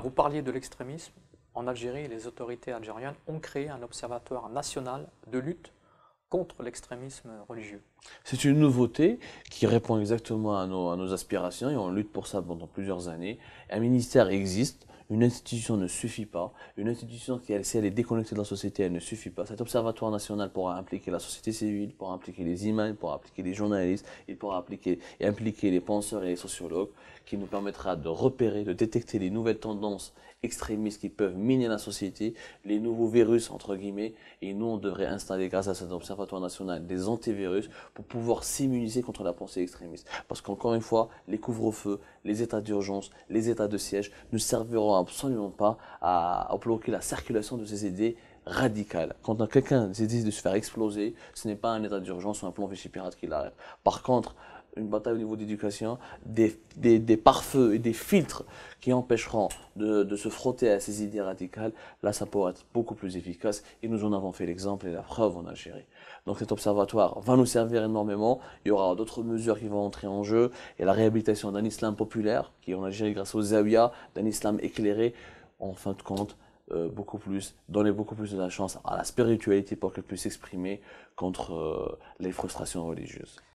vous parliez de l'extrémisme. En Algérie, les autorités algériennes ont créé un observatoire national de lutte contre l'extrémisme religieux. C'est une nouveauté qui répond exactement à à nos, aspirations et on lutte pour ça pendant plusieurs années. Un ministère existe, une institution ne suffit pas. Une institution qui, elle, si elle est déconnectée de la société, elle ne suffit pas. Cet observatoire national pourra impliquer la société civile, pourra impliquer les imams, pourra impliquer les journalistes, il pourra impliquer, et impliquer les penseurs et les sociologues, qui nous permettra de repérer, de détecter les nouvelles tendances extrémistes qui peuvent miner la société, les nouveaux virus, entre guillemets, et nous, on devrait installer, grâce à cet observatoire national, des antivirus pour pouvoir s'immuniser contre la pensée extrémiste. Parce qu'encore une fois, les couvre-feux, les états d'urgence, les états de siège nous serviront absolument pas à, bloquer la circulation de ces idées radicales. Quand quelqu'un décide de se faire exploser, ce n'est pas un état d'urgence ou un plan Vichy pirate qui l'arrête. Par contre, une bataille au niveau d'éducation, des, des, pare-feux et des filtres qui empêcheront de, se frotter à ces idées radicales, là, ça pourrait être beaucoup plus efficace. Et nous en avons fait l'exemple et la preuve en Algérie. Donc cet observatoire va nous servir énormément. Il y aura d'autres mesures qui vont entrer en jeu et la réhabilitation d'un islam populaire, qui est en Algérie grâce aux Zawiya, d'un islam éclairé, en fin de compte, euh, beaucoup plus, donner beaucoup plus de la chance à la spiritualité pour qu'elle puisse s'exprimer contre euh, les frustrations religieuses.